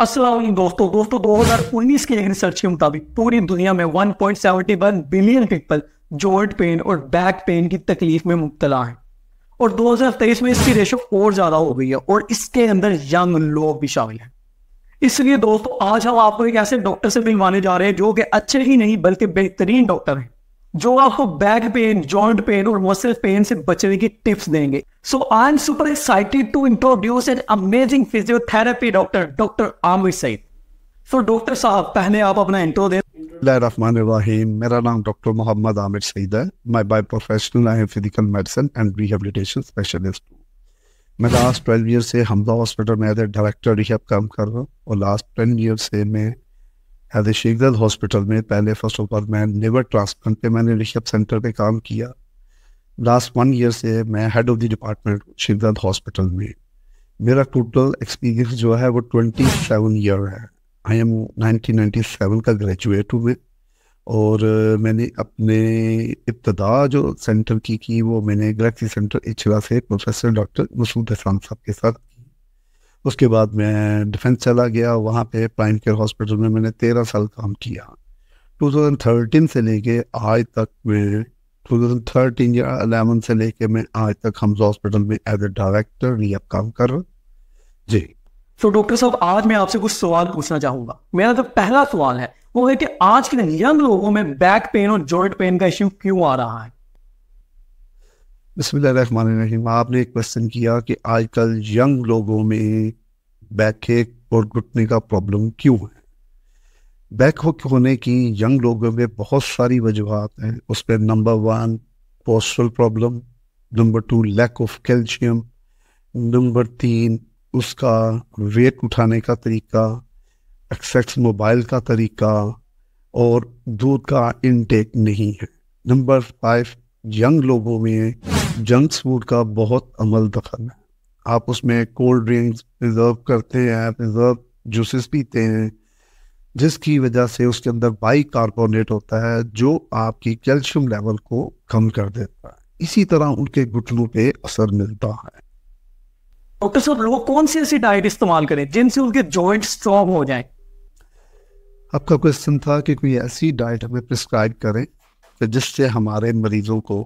असलम दोस्तों दोस्तों 2019 की एक रिसर्च के मुताबिक पूरी दुनिया में 1.71 बिलियन पीपल जॉइंट पेन और बैक पेन की तकलीफ में मुबतला है और 2023 में इसकी रेशो और ज़्यादा हो गई है और इसके अंदर यंग लोग भी शामिल हैं इसलिए दोस्तों आज हम आपको एक ऐसे डॉक्टर से मिलवाने जा रहे हैं जो कि अच्छे ही नहीं बल्कि बेहतरीन डॉक्टर हैं जो आपको बैक पेन जॉइंट पेन और मसल पेन से बचने की टिप्स देंगे so I am super excited to introduce an amazing physiotherapy doctor doctor Aamir Saeed so doctor साहब पहले आप अपना इंट्रो दें रहीम मेरा नाम डॉक्टर मोहम्मद आमिर सईद है मैं by professional I am physical medicine and rehabilitation specialist मैं लास्ट ट्वेल्व ईयर से हमदा हॉस्पिटल में एज ए डायरेक्टर रिहेब काम कर रहा हूँ और लास्ट टेन ईयर से मैं हरे शीघ्र हॉस्पिटल में पहले फर्स्ट ऑफ ऑल मैं लिवर ट्रांसप्लांट पे मैंने ऋषभ सेंटर पे काम किया लास्ट वन ईयर से मैं हेड ऑफ द डिपार्टमेंट शीघ्र हॉस्पिटल में मेरा टोटल एक्सपीरियंस जो है वो ट्वेंटी सेवन ईयर है I am nineteen ninety seven का ग्रेजुएट हुए और मैंने अपने इब्तदा जो सेंटर की की वो मैंने गलेक्सी सेंटर इचरा से प्रोफेसर डॉक्टर मसूद हसान साहब के साथ उसके बाद मैं डिफेंस चला गया वहाँ पे प्राइम केयर हॉस्पिटल में मैंने तेरह साल काम किया 2013 से लेके आज तक मैं 2013 या अलेवन से लेके मैं आज तक हम हॉस्पिटल में एज ए डायरेक्टर ये काम कर जी तो डॉक्टर साहब आज मैं आपसे कुछ सवाल पूछना चाहूँगा मेरा जो तो पहला सवाल है वो है कि आज के यंग लोगों में बैक पेन और जॉइंट पेन का इश्यू क्यों आ रहा है बसमीम आपने एक क्वेश्चन किया कि आजकल यंग लोगों में बैक हेक और घुटने का प्रॉब्लम क्यों है बैक होने की यंग लोगों में बहुत सारी वजूहत हैं उस पर number one postal problem number two lack of calcium number तीन उसका वेट उठाने का तरीका एक्सेस मोबाइल का तरीका और दूध का इनटेक नहीं है नंबर फाइव यंग लोगों में जंक फूड का बहुत अमल दखल है आप उसमें कोल्ड ड्रिंक्स प्रिजर्व करते हैं प्रिजर्व जूसेस पीते हैं जिसकी वजह से उसके अंदर बाई कार्बोनेट होता है जो आपकी कैल्शियम लेवल को कम कर देता है इसी तरह उनके घुटनों पे असर मिलता है डॉक्टर साहब लोग कौन सी ऐसी डाइट इस्तेमाल करें जिनसे उनके जॉइंट स्ट्रॉन्ग हो जाए आपका क्वेश्चन था कि कोई ऐसी डाइट हमें प्रिस्क्राइब करें जिससे हमारे मरीजों को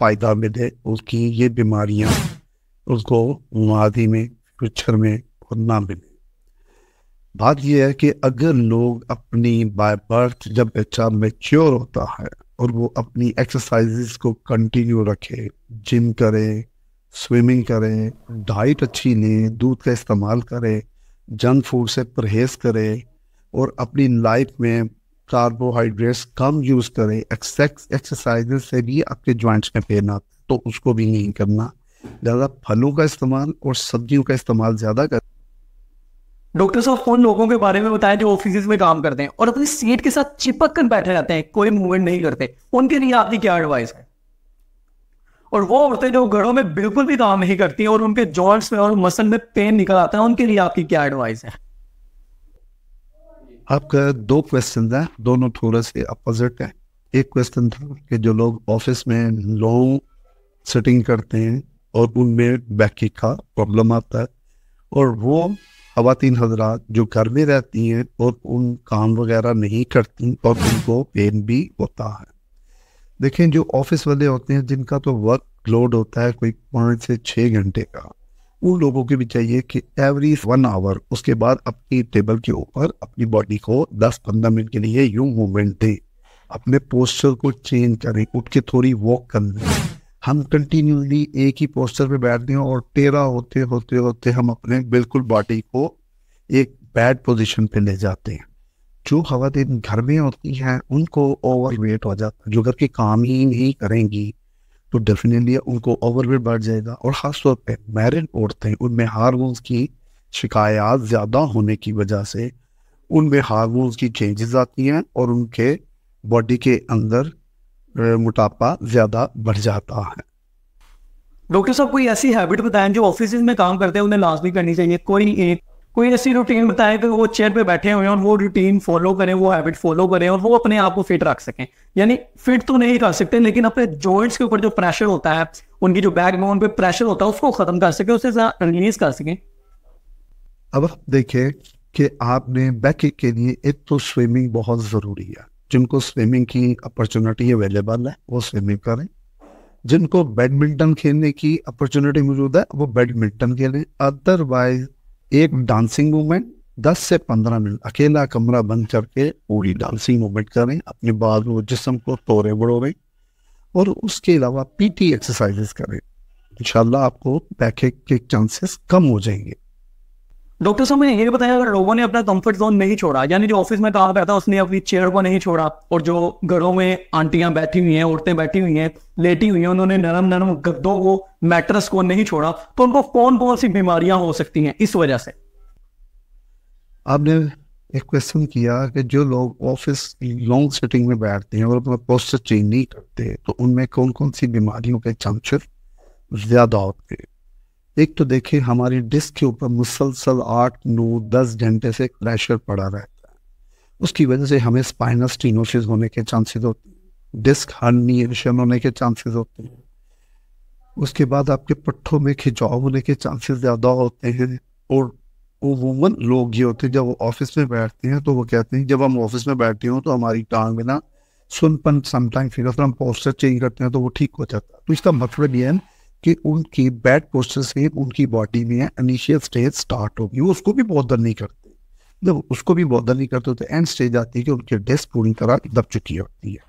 फ़ायदा मिले उसकी ये बीमारियाँ उसको मादी में फ्यूचर में और ना मिले बात यह है कि अगर लोग अपनी बाय बर्थ जब बच्चा मेच्योर होता है और वो अपनी एक्सरसाइजेस को कंटिन्यू रखे जिम करें स्विमिंग करें डाइट अच्छी लें दूध का इस्तेमाल करें जंक फूड से परहेज करें और अपनी लाइफ में कार्बोहाइड्रेट्स कम यूज करें एक्सरसाइज से भी आपके ज्वाइंट्स में पेन आता है तो उसको भी नहीं करना ज़्यादा फलों का इस्तेमाल और सब्जियों का इस्तेमाल ज़्यादा कर डॉक्टर साहब उन लोगों के बारे में बताएं जो ऑफिस में काम करते हैं और अपनी सीट के साथ चिपक कर बैठे रहते हैं कोई मूवमेंट नहीं करते उनके लिए आपकी क्या एडवाइस है और वो औरतें जो घरों में बिल्कुल भी काम नहीं करती हैं और उनके जॉइंट्स में और मसल में पेन निकल आता है उनके लिए आपकी क्या एडवाइस है आपका दो क्वेश्चन है दोनों थोड़ा से अपोजिट है एक क्वेश्चन था कि जो लोग ऑफिस में लॉन्ग सिटिंग करते हैं और उनमें बैक का प्रॉब्लम आता है और वो खातन हजरात जो घर में रहती हैं और उन काम वगैरह नहीं करती और उनको पेन भी होता है देखें जो ऑफिस वाले होते हैं जिनका तो वर्क लोड होता है कोई पाँच से छः घंटे का उन लोगों को भी चाहिए कि एवरी वन आवर उसके बाद अपनी टेबल के ऊपर अपनी बॉडी को 10-15 मिनट के लिए यू मूवमेंट दें अपने पोस्चर को चेंज करें उठ के थोड़ी वॉक कर लें हम कंटिन्यूली एक ही पोस्चर पे बैठते हैं और टेरा होते होते होते हम अपने बिल्कुल बॉडी को एक बैड पोजिशन पे ले जाते हैं जो खातन घर में होती हैं उनको ओवर वेट हो जाता है जो घर के काम ही नहीं करेंगी तो डेफिनेटली उनको ओवरवेट बढ़ जाएगा और ख़ासतौर पर मैरिड औरतें उनमें हारमोन्स की शिकायत ज़्यादा होने की वजह से उनमें हारमोन्स की चेंजेस आती हैं और उनके बॉडी के अंदर मोटापा ज़्यादा बढ़ जाता है डॉक्टर साहब कोई ऐसी हैबिट बताएं जो ऑफिस में काम करते हैं उन्हें लाजमी करनी चाहिए कोई एक कोई ऐसी रूटीन बताए कि वो चेयर पे बैठे हुए हैं और वो रूटीन फॉलो करें वो हैबिट फॉलो करें और वो अपने आप को फिट रख सकें यानी फिट तो नहीं कर सकते लेकिन अपने जॉइंट्स के ऊपर जो प्रेशर होता है उनकी जो बोन पे प्रेशर होता है उसको खत्म कर सके उसे रिलीज कर सके अब आप देखें कि आपने बैक के लिए एक तो स्विमिंग बहुत ज़रूरी है जिनको स्विमिंग की अपॉर्चुनिटी अवेलेबल है वो स्विमिंग करें जिनको बैडमिंटन खेलने की अपॉर्चुनिटी मौजूद है वो बैडमिंटन खेलें अदरवाइज एक डांसिंग मूवमेंट 10 से 15 मिनट अकेला कमरा बंद करके पूरी डांसिंग मूवमेंट करें अपने वो जिसम को तोड़े बड़ोरें और उसके अलावा पीटी एक्सरसाइजेस करें इंशाल्लाह आपको बैक के चांसेस कम हो जाएंगे डॉक्टर साहब मैंने ये बताया अगर लोगों ने अपना कंफर्ट जोन नहीं छोड़ा यानी जो ऑफिस में कहा था उसने अपनी चेयर को नहीं छोड़ा और जो घरों में आंटियां बैठी हुई हैं औरतें बैठी हुई हैं लेटी हुई हैं उन्होंने नरम नरम गद्दों को मैट्रस को नहीं छोड़ा तो उनको कौन कौन सी बीमारियां हो सकती हैं इस वजह से आपने एक क्वेश्चन किया कि जो लोग ऑफिस लॉन्ग सिटिंग में बैठते हैं और अपना पोस्टर चेंज नहीं करते तो उनमें कौन कौन सी बीमारियों के चांसेस ज्यादा होते हैं एक तो देखिए हमारी डिस्क के ऊपर मुसलसल आठ नौ दस घंटे से प्रेशर पड़ा रहता है उसकी वजह से हमें स्पाइनल स्टीनोसिस होने के चांसेस होते हैं डिस्क हर्निएशन होने के चांसेस होते हैं उसके बाद आपके पट्ठों में खिंचाव होने के चांसेस ज़्यादा होते हैं और वूमन लोग ये होते हैं जब वो ऑफिस में बैठते हैं तो वो कहते हैं जब हम ऑफिस में बैठते हो तो हमारी टांग में ना सुनपन समटाइम फिर अगर हम पोस्टर चेंज करते हैं तो वो ठीक हो जाता है तो इसका मतलब ये है कि उनकी बैड पोस्टर से उनकी बॉडी में अनिशियल स्टेज स्टार्ट होगी वो उसको भी बॉदर नहीं करते जब मतलब उसको भी बॉदर नहीं करते तो एंड स्टेज आती है कि उनकी डेस्क पूरी तरह दब चुकी होती है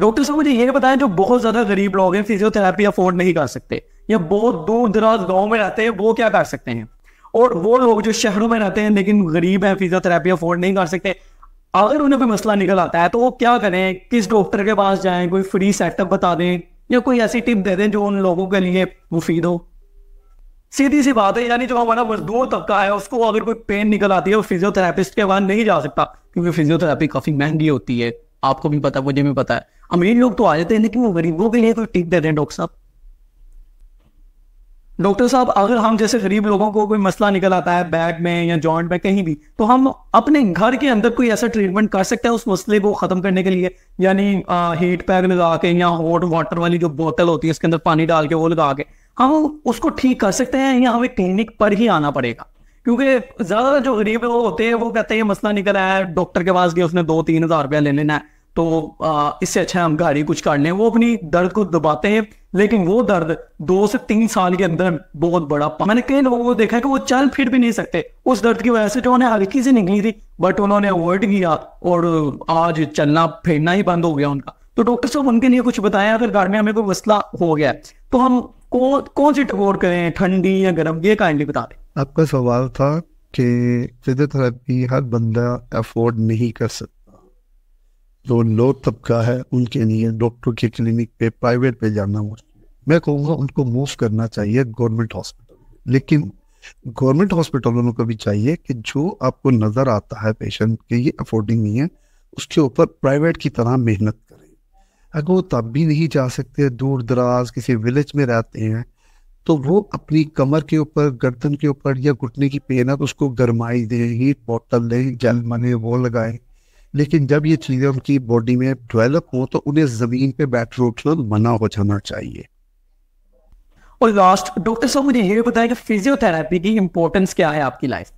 डॉक्टर साहब मुझे ये बताएं जो बहुत ज्यादा गरीब लोग हैं फिजियोथेरापी अफोर्ड नहीं कर सकते या बहुत दूर दराज गाँव में रहते हैं वो क्या कर सकते हैं और वो लोग जो शहरों में रहते हैं लेकिन गरीब हैं फिजियोथेरापी अफोर्ड नहीं कर सकते अगर उन्हें कोई मसला निकल आता है तो वो क्या करें किस डॉक्टर के पास जाएं कोई फ्री सेटअप बता दें या कोई ऐसी टिप दे दें जो उन लोगों के लिए मुफीद हो सीधी सी बात है यानी जो हमारा मजदूर तबका है उसको अगर कोई पेन निकल आती है वो फिजियोथेरापिस्ट के वहां नहीं जा सकता क्योंकि फिजियोथेरापी काफी महंगी होती है आपको भी पता है मुझे भी पता है अमीर लोग तो आ जाते हैं लेकिन वो गरीबों के लिए कोई टिप दे दें डॉक्टर साहब डॉक्टर साहब अगर हम जैसे गरीब लोगों को कोई मसला निकल आता है बैक में या जॉइंट में कहीं भी तो हम अपने घर के अंदर कोई ऐसा ट्रीटमेंट कर सकते हैं उस मसले को खत्म करने के लिए यानी हीट पैक लगा के या हॉट वाटर वाली जो बोतल होती है उसके अंदर पानी डाल के वो लगा के हम उसको ठीक कर सकते हैं या हमें क्लिनिक पर ही आना पड़ेगा क्योंकि ज्यादातर जो गरीब लोग होते हैं वो कहते हैं ये मसला निकल आया है डॉक्टर के पास गए उसने दो तीन हजार रुपया ले लेना है तो आ, इससे अच्छा हम घर ही कुछ कर लें वो अपनी दर्द को दबाते हैं लेकिन वो दर्द दो से तीन साल के अंदर बहुत बड़ा मैंने कई लोगों को देखा है कि वो चल फिर भी नहीं सकते उस दर्द की वजह से जो तो उन्हें हल्की सी निकली थी बट उन्होंने अवॉइड किया और आज चलना फिरना ही बंद हो गया उनका तो डॉक्टर साहब उनके लिए कुछ बताया अगर घर में हमें कोई मसला हो गया तो हम कौन कौन सी टकोर करें ठंडी या गर्म ये काइंडली बता दें आपका सवाल था कि फिजियोथेरेपी हर बंदा अफोर्ड नहीं कर सकता जो लो तबका है उनके लिए डॉक्टर के क्लिनिक पे प्राइवेट पे जाना मुश्किल मैं कहूँगा उनको मूव करना चाहिए गवर्नमेंट हॉस्पिटल लेकिन गवर्नमेंट हॉस्पिटलों को भी चाहिए कि जो आपको नज़र आता है पेशेंट के ये अफोर्डिंग नहीं है उसके ऊपर प्राइवेट की तरह मेहनत करें अगर वो तब भी नहीं जा सकते दूर दराज किसी विलेज में रहते हैं तो वो अपनी कमर के ऊपर गर्दन के ऊपर या घुटने की पेन है तो उसको गरमाई दें हीट बॉटल दें जल मने वो लगाएं लेकिन जब ये चीज़ें उनकी बॉडी में डेवलप हो तो उन्हें ज़मीन पे बैठ उठना मना हो जाना चाहिए और लास्ट डॉक्टर साहब मुझे ये बताया कि फिजियोथेरेपी की इम्पोर्टेंस क्या है आपकी लाइफ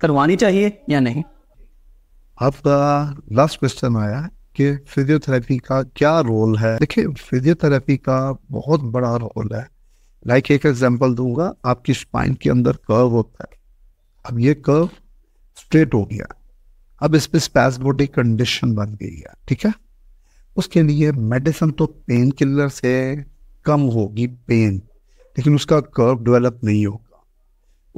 करवानी चाहिए या नहीं आपका लास्ट क्वेश्चन आया कि फिजियोथेरेपी का क्या रोल है देखिए फिजियोथेरेपी का बहुत बड़ा रोल है लाइक एक एग्जाम्पल दूंगा आपकी स्पाइन के अंदर कर्व होता है अब ये कर्व स्ट्रेट हो गया अब इस पर स्पैसमोटिक कंडीशन बन गई है ठीक है उसके लिए मेडिसिन तो पेन किलर से कम होगी पेन लेकिन उसका कर्व डेवलप नहीं होगा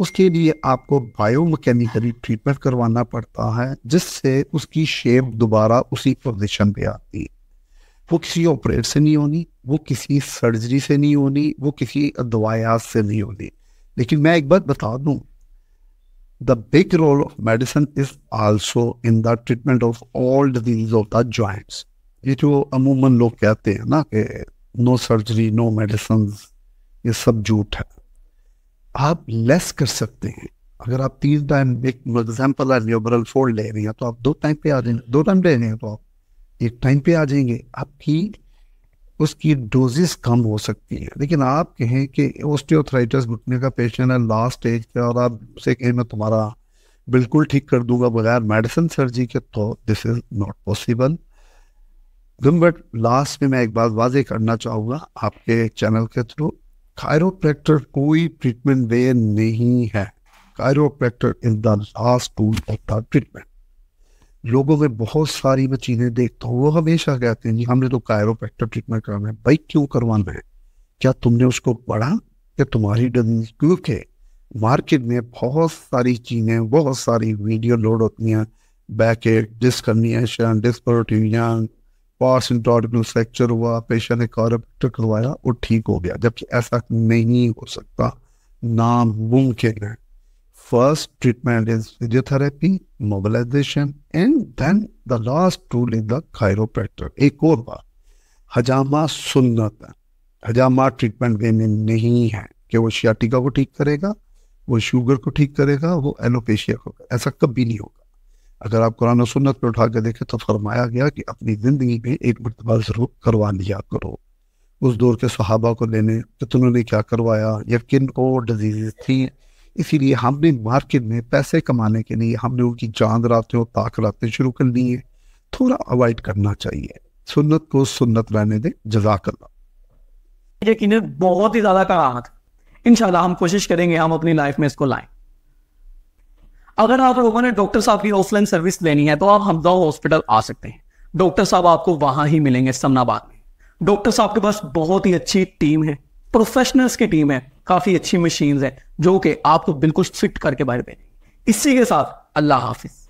उसके लिए आपको बायोमैकेनिकली ट्रीटमेंट करवाना पड़ता है जिससे उसकी शेप दोबारा उसी पोजिशन पे आती है वो किसी ऑपरेट से नहीं होनी वो किसी सर्जरी से नहीं होनी वो किसी दवायात से नहीं होनी लेकिन मैं एक बात बता दूं the big role of medicine is also in the treatment of all diseases of the joints. ये जो अमूमन लोग कहते हैं ना कि नो सर्जरी नो मेडिसिन ये सब झूठ है आप लेस कर सकते हैं अगर आप तीन टाइम एक एग्जाम्पल है न्यूबरल फोल्ड ले रही हैं तो आप दो टाइम पे आ जाएंगे दो टाइम ले रहे हैं तो आप एक टाइम पे आ जाएंगे आपकी उसकी डोजेस कम हो सकती है लेकिन आप कहें कि ओस्टियोथराइटिस घुटने का पेशेंट है लास्ट स्टेज पे और आप से कहें मैं तुम्हारा बिल्कुल ठीक कर दूंगा बगैर मेडिसिन सर्जरी के तो this is not possible but last में मैं एक बात वाजे करना चाहूँगा आपके चैनल के थ्रू कायरोप्रैक्टर कोई ट्रीटमेंट वे नहीं है chiropractor is the last tool of the treatment लोगों में बहुत सारी मैं चीज़ें देखता हूँ वो हमेशा कहते हैं जी हमने तो कायरोपैक्टर ट्रीटमेंट कराना है भाई क्यों करवाना है क्या तुमने उसको पढ़ा कि तुम्हारी क्योंकि मार्केट में बहुत सारी चीज़ें बहुत सारी वीडियो लोड होती हैं बैक एक डिस्कनिएशन डिस्पोटिवियन पार्स फ्रैक्चर हुआ पेशेंट ने कायरोपैक्टर करवाया और ठीक हो गया जबकि ऐसा नहीं हो सकता नामुमकिन है First treatment is physiotherapy, mobilization, and then the last tool is the chiropractor. एक और बात हजामा सुन्नत है हजामा ट्रीटमेंट वे में नहीं है कि वो शियाटिका को ठीक करेगा वो शुगर को ठीक करेगा वो एलोपेशिया को ऐसा कभी नहीं होगा अगर आप कुरान और सुन्नत पर उठा के देखें तो फरमाया गया कि अपनी ज़िंदगी में एक मरतबा ज़रूर करवा लिया करो उस दौर के सहाबा को लेने कितनों तो ने क्या करवाया या किन को डिजीज़ थी इसीलिए हमने मार्केट में पैसे कमाने के लिए हमने उनकी चांद रातें और ताक रातें शुरू कर दी है थोड़ा अवॉइड करना चाहिए सुन्नत को सुन्नत रहने दे जजाक यकीन बहुत ही ज़्यादा करामत इनशाला हम कोशिश करेंगे हम अपनी लाइफ में इसको लाएं अगर आप लोगों ने डॉक्टर साहब की ऑफलाइन सर्विस लेनी है तो आप हमदा हॉस्पिटल आ सकते हैं डॉक्टर साहब आपको वहां ही मिलेंगे समनाबाद में डॉक्टर साहब के पास बहुत ही अच्छी टीम है प्रोफेशनल्स की टीम है काफी अच्छी मशीन है जो कि आपको बिल्कुल फिट करके बाहर भेजेंगे इसी के साथ अल्लाह हाफिज